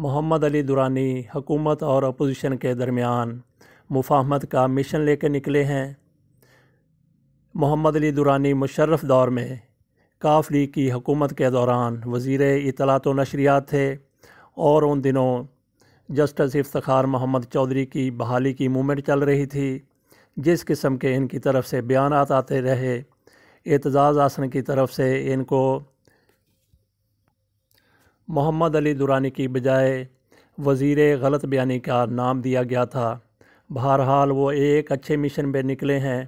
मोहम्मद अली दुरानी हुकूमत और अपोजिशन के दरमियान मुफाहमत का मिशन लेकर निकले हैं मोहम्मद अली दुरानी मुशर्रफ दौर में काफ लीग की हुकूमत के दौरान वजीर इतलात व नशरियात थे और उन दिनों जस्टिस इफ्तार मोहम्मद चौधरी की बहाली की मूवमेंट चल रही थी जिस किस्म के इनकी तरफ से बयान आते रहे एतजाज़ आसन की तरफ से इनको मोहम्मद अली दुरानी की बजाय वज़ीर गलत बयानी का नाम दिया गया था बहरहाल वो एक अच्छे मिशन पर निकले हैं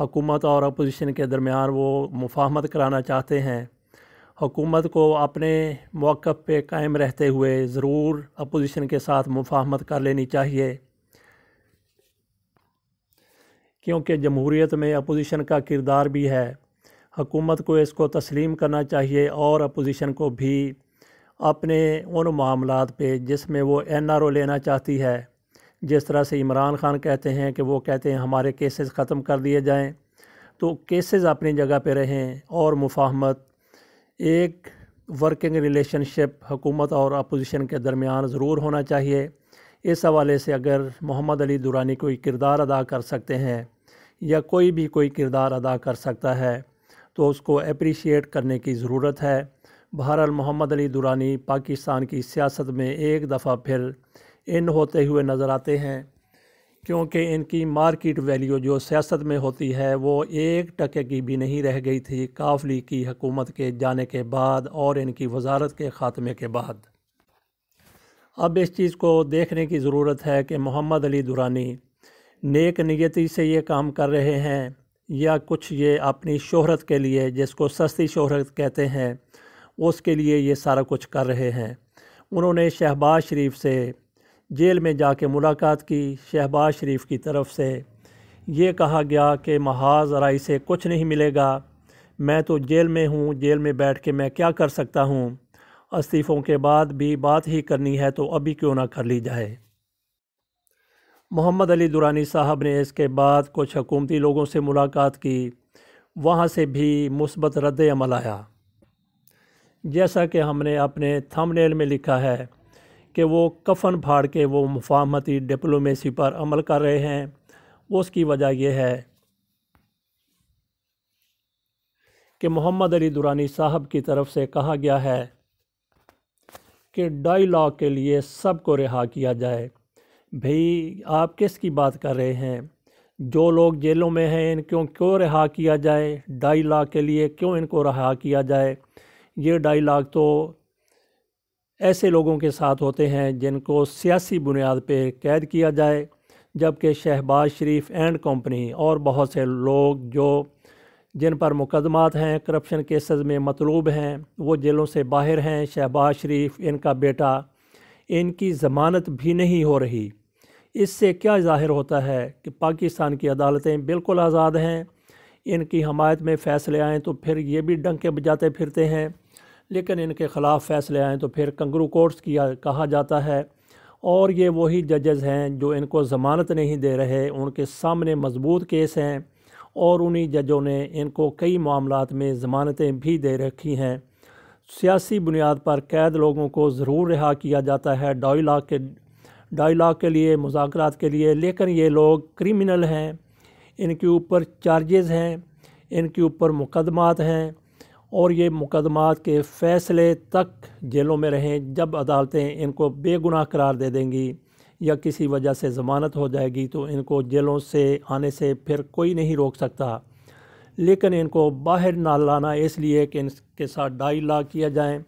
हकूमत और अपोजिशन के दरमियान वो मुफाहमत कराना चाहते हैं हकूमत को अपने मौक़ पे कायम रहते हुए ज़रूर अपोजिशन के साथ मुफाहमत कर लेनी चाहिए क्योंकि जमहूरीत में अपोजिशन का किरदार भी है हकूमत को इसको तस्लीम करना चाहिए और अपोजिशन को भी अपने उन मामला पे जिसमें वो एन आर ओ लेना चाहती है जिस तरह से इमरान खान कहते हैं कि वो कहते हैं हमारे केसेस ख़त्म कर दिए जाएं तो केसेस अपनी जगह पे रहें और मुफाहमत एक वर्किंग रिलेशनशिप हुकूमत और अपोजिशन के दरमियान ज़रूर होना चाहिए इस हवाले से अगर मोहम्मद अली दुरानी कोई किरदार अदा कर सकते हैं या कोई भी कोई किरदार अदा कर सकता है तो उसको अप्रिशिएट करने की ज़रूरत है बहरहाल मोहम्मद अली दुरानी पाकिस्तान की सियासत में एक दफ़ा फिर इन होते हुए नज़र आते हैं क्योंकि इनकी मार्केट वैल्यू जो सियासत में होती है वो एक टके की भी नहीं रह गई थी काफली की हकूमत के जाने के बाद और इनकी वजारत के ख़ात्मे के बाद अब इस चीज़ को देखने की ज़रूरत है कि मोहम्मद अली दुरानी नेक नियति से ये काम कर रहे हैं या कुछ ये अपनी शोहरत के लिए जिसको सस्ती शोहरत कहते हैं उसके लिए ये सारा कुछ कर रहे हैं उन्होंने शहबाज शरीफ से जेल में जाके मुलाकात की शहबाज शरीफ की तरफ से ये कहा गया कि महाज राय से कुछ नहीं मिलेगा मैं तो जेल में हूँ जेल में बैठ के मैं क्या कर सकता हूँ इस्तीफ़ों के बाद भी बात ही करनी है तो अभी क्यों ना कर ली जाए मोहम्मद अली दुरानी साहब ने इसके बाद कुछ हकूमती लोगों से मुलाकात की वहाँ से भी मुसबत रद्द अमल आया जैसा कि हमने अपने थंबनेल में लिखा है कि वो कफन फाड़ के वो मुफाहमती डिप्लोमेसी पर अमल कर रहे हैं उसकी वजह यह है कि मोहम्मद अली दुरानी साहब की तरफ से कहा गया है कि डायलॉग के लिए सबको रिहा किया जाए भाई आप किस की बात कर रहे हैं जो लोग जेलों में हैं इनको क्यों रिहा किया जाए डायलॉग के लिए क्यों इनको रिहा किया जाए ये डायलाग तो ऐसे लोगों के साथ होते हैं जिनको सियासी बुनियाद पर कैद किया जाए जबकि शहबाज शरीफ एंड कंपनी और बहुत से लोग जो जिन पर मुकदमात हैं करप्शन केसेस में मतलूब हैं वो जेलों से बाहर हैं शहबाज शरीफ इनका बेटा इनकी ज़मानत भी नहीं हो रही इससे क्या जाहिर होता है कि पाकिस्तान की अदालतें बिल्कुल आज़ाद हैं इनकी हमायत में फ़ैसले आएँ तो फिर ये भी डंके बजाते फिरते हैं लेकिन इनके ख़िलाफ़ फ़ैसले आएँ तो फिर कंगरू कोर्ट्स किया कहा जाता है और ये वही जजेस हैं जो इनको ज़मानत नहीं दे रहे उनके सामने मजबूत केस हैं और उन्हीं जजों ने इनको कई मामलों में ज़मानतें भी दे रखी हैं सियासी बुनियाद पर कैद लोगों को ज़रूर रिहा किया जाता है ढाई लाख के ढाई लाख के लिए मुजाकरात के लिए लेकिन ये लोग क्रिमिनल हैं इनके ऊपर चार्जेस हैं इनके ऊपर मुकदमात हैं और ये मुकदमात के फ़ैसले तक जेलों में रहें जब अदालतें इनको बेगुनाह करार दे देंगी या किसी वजह से ज़मानत हो जाएगी तो इनको जेलों से आने से फिर कोई नहीं रोक सकता लेकिन इनको बाहर ना लाना इसलिए कि इनके साथ डाई ला किया जाए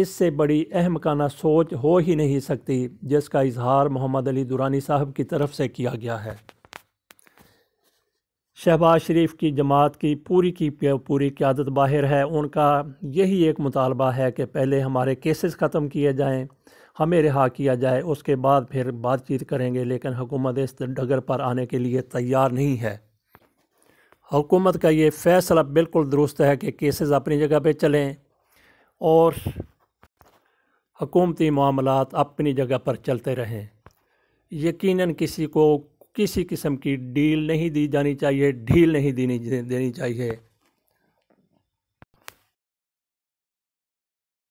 इससे बड़ी अहमकाना सोच हो ही नहीं सकती जिसका इजहार मोहम्मद अली दुरानी साहब की तरफ से किया गया है शहबाज शरीफ की जमात की पूरी की पूरी क्यादत बाहर है उनका यही एक मुतालबा है कि पहले हमारे केसेस ख़त्म किए जाएँ हमें रिहा किया जाए उसके बाद फिर बातचीत करेंगे लेकिन हुकूमत इस डगर पर आने के लिए तैयार नहीं है हुकूमत का ये फ़ैसला बिल्कुल दुरुस्त है कि केसेस अपनी जगह पे चलें और हकूमती मामला अपनी जगह पर चलते रहें यकीनन किसी को किसी किस्म की डील नहीं दी जानी चाहिए ढील नहीं देनी देनी चाहिए